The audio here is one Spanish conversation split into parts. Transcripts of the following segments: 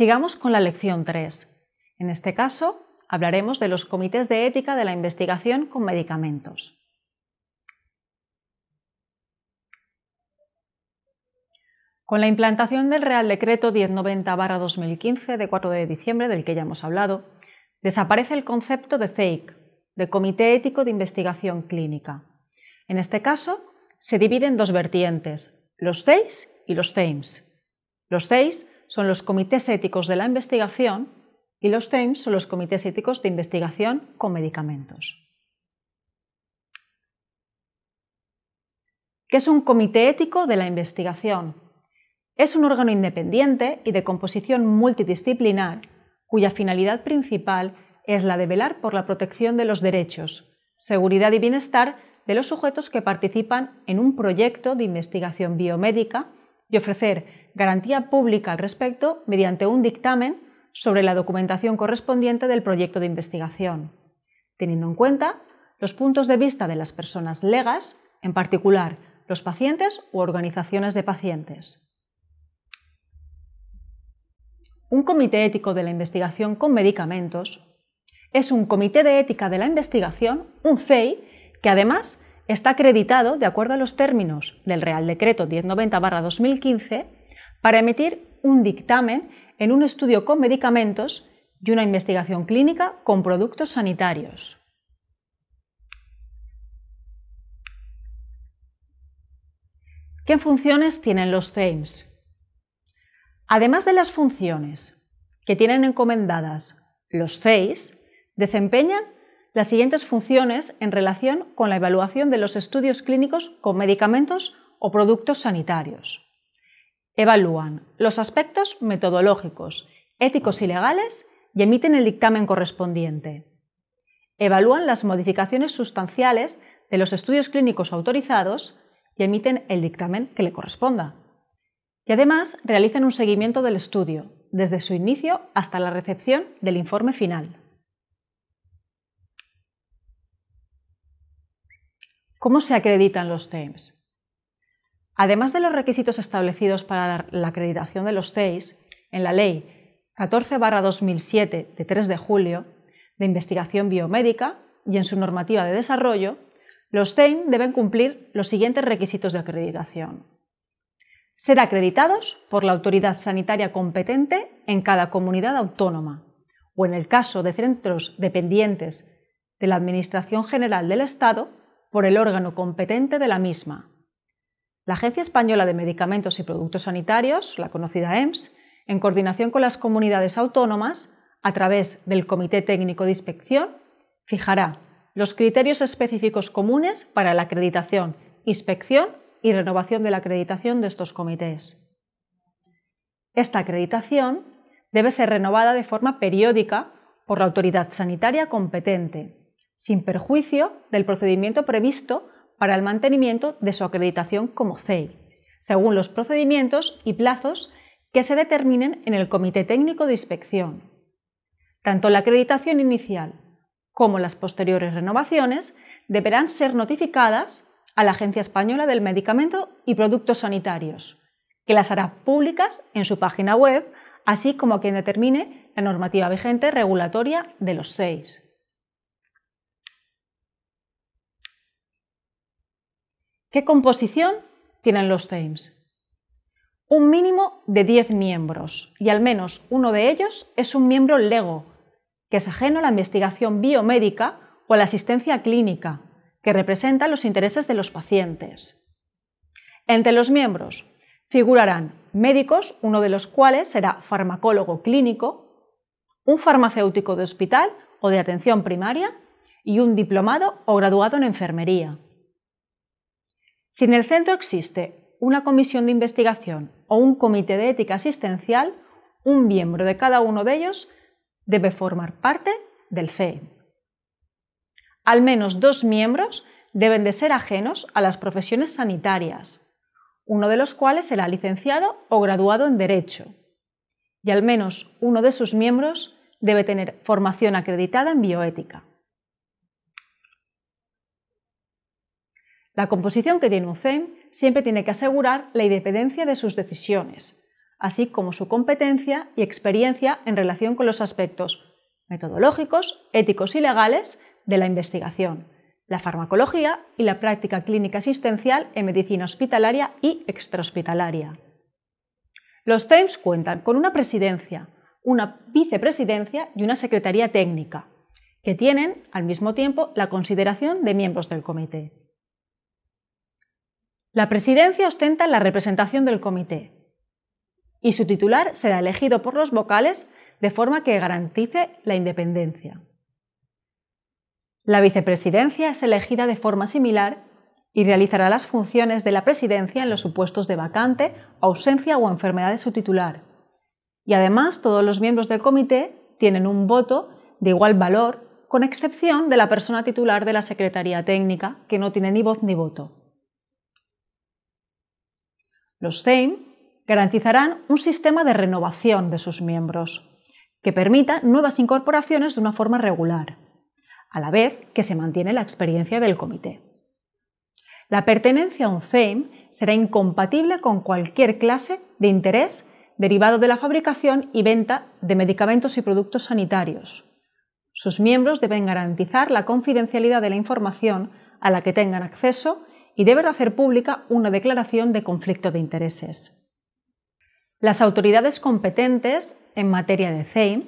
Sigamos con la lección 3. En este caso, hablaremos de los comités de ética de la investigación con medicamentos. Con la implantación del Real Decreto 1090-2015 de 4 de diciembre, del que ya hemos hablado, desaparece el concepto de CEIC, de Comité Ético de Investigación Clínica. En este caso, se divide en dos vertientes, los CEIS y los CEIMS. Los CEIS son los comités éticos de la investigación y los TAMES e son los comités éticos de investigación con medicamentos. ¿Qué es un comité ético de la investigación? Es un órgano independiente y de composición multidisciplinar cuya finalidad principal es la de velar por la protección de los derechos, seguridad y bienestar de los sujetos que participan en un proyecto de investigación biomédica y ofrecer garantía pública al respecto mediante un dictamen sobre la documentación correspondiente del proyecto de investigación, teniendo en cuenta los puntos de vista de las personas legas, en particular los pacientes u organizaciones de pacientes. Un comité ético de la investigación con medicamentos es un comité de ética de la investigación, un CEI, que además está acreditado de acuerdo a los términos del Real Decreto 1090-2015 para emitir un dictamen en un estudio con medicamentos y una investigación clínica con productos sanitarios. ¿Qué funciones tienen los CEIMS? Además de las funciones que tienen encomendadas los CEIS, desempeñan las siguientes funciones en relación con la evaluación de los estudios clínicos con medicamentos o productos sanitarios evalúan los aspectos metodológicos, éticos y legales y emiten el dictamen correspondiente. Evalúan las modificaciones sustanciales de los estudios clínicos autorizados y emiten el dictamen que le corresponda. Y además realizan un seguimiento del estudio, desde su inicio hasta la recepción del informe final. ¿Cómo se acreditan los TEMS? Además de los requisitos establecidos para la acreditación de los CEIS, en la Ley 14-2007 de 3 de julio de investigación biomédica y en su normativa de desarrollo, los CEIM deben cumplir los siguientes requisitos de acreditación. Ser acreditados por la autoridad sanitaria competente en cada comunidad autónoma o en el caso de centros dependientes de la Administración General del Estado por el órgano competente de la misma, la Agencia Española de Medicamentos y Productos Sanitarios, la conocida EMS, en coordinación con las comunidades autónomas, a través del Comité Técnico de Inspección, fijará los criterios específicos comunes para la acreditación, inspección y renovación de la acreditación de estos comités. Esta acreditación debe ser renovada de forma periódica por la autoridad sanitaria competente, sin perjuicio del procedimiento previsto para el mantenimiento de su acreditación como CEI, según los procedimientos y plazos que se determinen en el Comité Técnico de Inspección. Tanto la acreditación inicial como las posteriores renovaciones deberán ser notificadas a la Agencia Española del Medicamento y Productos Sanitarios, que las hará públicas en su página web, así como quien determine la normativa vigente regulatoria de los seis. ¿Qué composición tienen los teams? Un mínimo de 10 miembros y al menos uno de ellos es un miembro LEGO, que es ajeno a la investigación biomédica o a la asistencia clínica, que representa los intereses de los pacientes. Entre los miembros figurarán médicos, uno de los cuales será farmacólogo clínico, un farmacéutico de hospital o de atención primaria y un diplomado o graduado en enfermería. Si en el centro existe una comisión de investigación o un comité de ética asistencial, un miembro de cada uno de ellos debe formar parte del CE. Al menos dos miembros deben de ser ajenos a las profesiones sanitarias, uno de los cuales será licenciado o graduado en Derecho, y al menos uno de sus miembros debe tener formación acreditada en bioética. La composición que tiene un CEM siempre tiene que asegurar la independencia de sus decisiones, así como su competencia y experiencia en relación con los aspectos metodológicos, éticos y legales de la investigación, la farmacología y la práctica clínica asistencial en medicina hospitalaria y extrahospitalaria. Los CEMS cuentan con una presidencia, una vicepresidencia y una secretaría técnica, que tienen al mismo tiempo la consideración de miembros del comité. La presidencia ostenta la representación del comité y su titular será elegido por los vocales de forma que garantice la independencia. La vicepresidencia es elegida de forma similar y realizará las funciones de la presidencia en los supuestos de vacante, ausencia o enfermedad de su titular. Y además todos los miembros del comité tienen un voto de igual valor, con excepción de la persona titular de la Secretaría Técnica, que no tiene ni voz ni voto. Los CEIM garantizarán un sistema de renovación de sus miembros, que permita nuevas incorporaciones de una forma regular, a la vez que se mantiene la experiencia del comité. La pertenencia a un CEIM será incompatible con cualquier clase de interés derivado de la fabricación y venta de medicamentos y productos sanitarios. Sus miembros deben garantizar la confidencialidad de la información a la que tengan acceso y deberá hacer pública una declaración de conflicto de intereses. Las autoridades competentes en materia de CEIM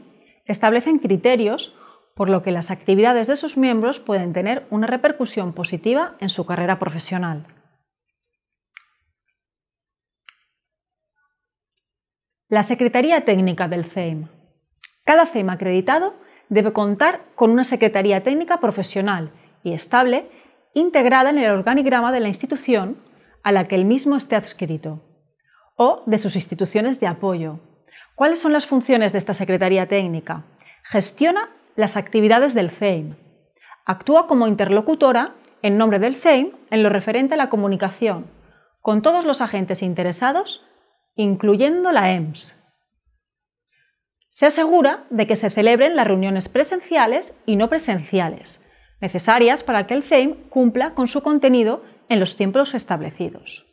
establecen criterios por lo que las actividades de sus miembros pueden tener una repercusión positiva en su carrera profesional. La Secretaría Técnica del CEIM. Cada CEIM acreditado debe contar con una Secretaría Técnica profesional y estable integrada en el organigrama de la institución a la que el mismo esté adscrito o de sus instituciones de apoyo. ¿Cuáles son las funciones de esta Secretaría Técnica? Gestiona las actividades del CEIM. Actúa como interlocutora en nombre del CEIM en lo referente a la comunicación con todos los agentes interesados, incluyendo la EMS. Se asegura de que se celebren las reuniones presenciales y no presenciales necesarias para que el CEIM cumpla con su contenido en los tiempos establecidos.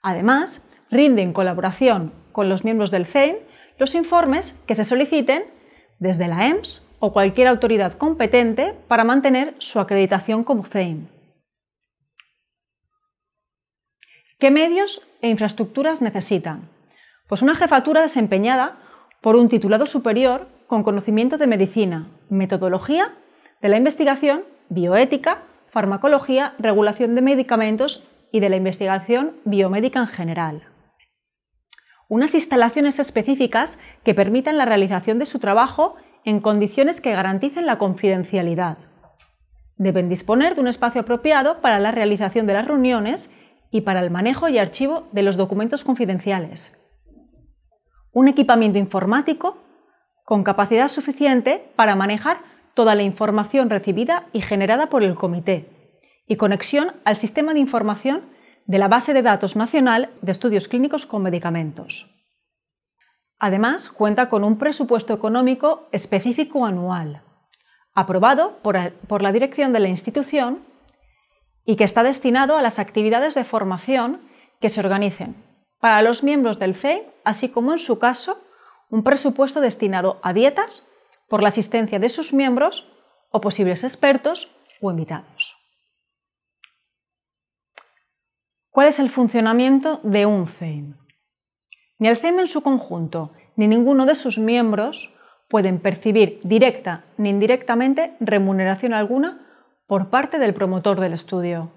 Además, rinde en colaboración con los miembros del CEIM los informes que se soliciten desde la EMS o cualquier autoridad competente para mantener su acreditación como CEIM. ¿Qué medios e infraestructuras necesitan? Pues una jefatura desempeñada por un titulado superior con conocimiento de medicina, metodología de la investigación, bioética, farmacología, regulación de medicamentos y de la investigación biomédica en general. Unas instalaciones específicas que permitan la realización de su trabajo en condiciones que garanticen la confidencialidad. Deben disponer de un espacio apropiado para la realización de las reuniones y para el manejo y archivo de los documentos confidenciales. Un equipamiento informático con capacidad suficiente para manejar toda la información recibida y generada por el comité, y conexión al sistema de información de la Base de Datos Nacional de Estudios Clínicos con Medicamentos. Además, cuenta con un presupuesto económico específico anual, aprobado por, la dirección de la institución y que está destinado a las actividades de formación que se organicen para los miembros del CEI, así como en su caso un presupuesto destinado a dietas por la asistencia de sus miembros o posibles expertos o invitados. ¿Cuál es el funcionamiento de un CEIM? Ni el CEIM en su conjunto ni ninguno de sus miembros pueden percibir directa ni indirectamente remuneración alguna por parte del promotor del estudio.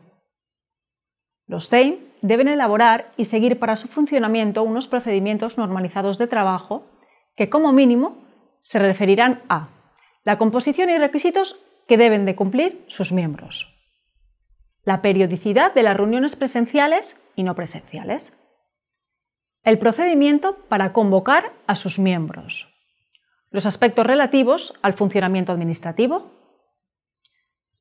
Los CEIM deben elaborar y seguir para su funcionamiento unos procedimientos normalizados de trabajo que como mínimo se referirán a la composición y requisitos que deben de cumplir sus miembros, la periodicidad de las reuniones presenciales y no presenciales, el procedimiento para convocar a sus miembros, los aspectos relativos al funcionamiento administrativo,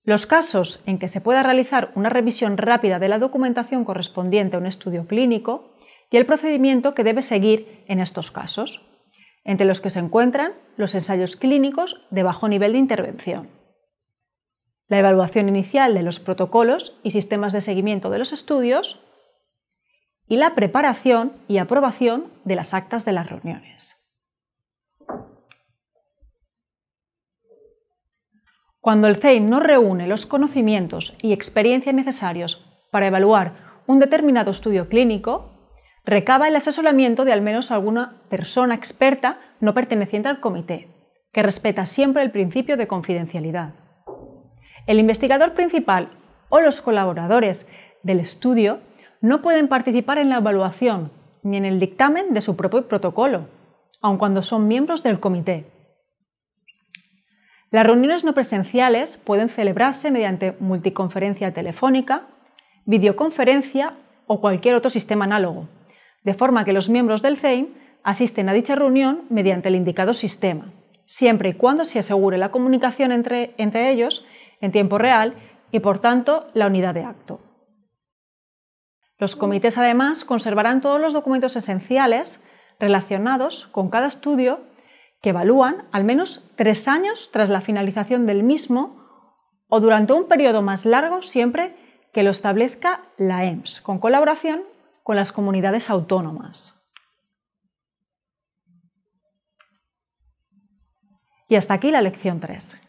los casos en que se pueda realizar una revisión rápida de la documentación correspondiente a un estudio clínico y el procedimiento que debe seguir en estos casos entre los que se encuentran los ensayos clínicos de bajo nivel de intervención, la evaluación inicial de los protocolos y sistemas de seguimiento de los estudios y la preparación y aprobación de las actas de las reuniones. Cuando el CEI no reúne los conocimientos y experiencia necesarios para evaluar un determinado estudio clínico, recaba el asesoramiento de al menos alguna persona experta no perteneciente al comité, que respeta siempre el principio de confidencialidad. El investigador principal o los colaboradores del estudio no pueden participar en la evaluación ni en el dictamen de su propio protocolo, aun cuando son miembros del comité. Las reuniones no presenciales pueden celebrarse mediante multiconferencia telefónica, videoconferencia o cualquier otro sistema análogo de forma que los miembros del CEIM asisten a dicha reunión mediante el indicado sistema, siempre y cuando se asegure la comunicación entre, entre ellos en tiempo real y, por tanto, la unidad de acto. Los comités, además, conservarán todos los documentos esenciales relacionados con cada estudio que evalúan al menos tres años tras la finalización del mismo o durante un periodo más largo siempre que lo establezca la EMS, e con colaboración con las comunidades autónomas. Y hasta aquí la lección 3.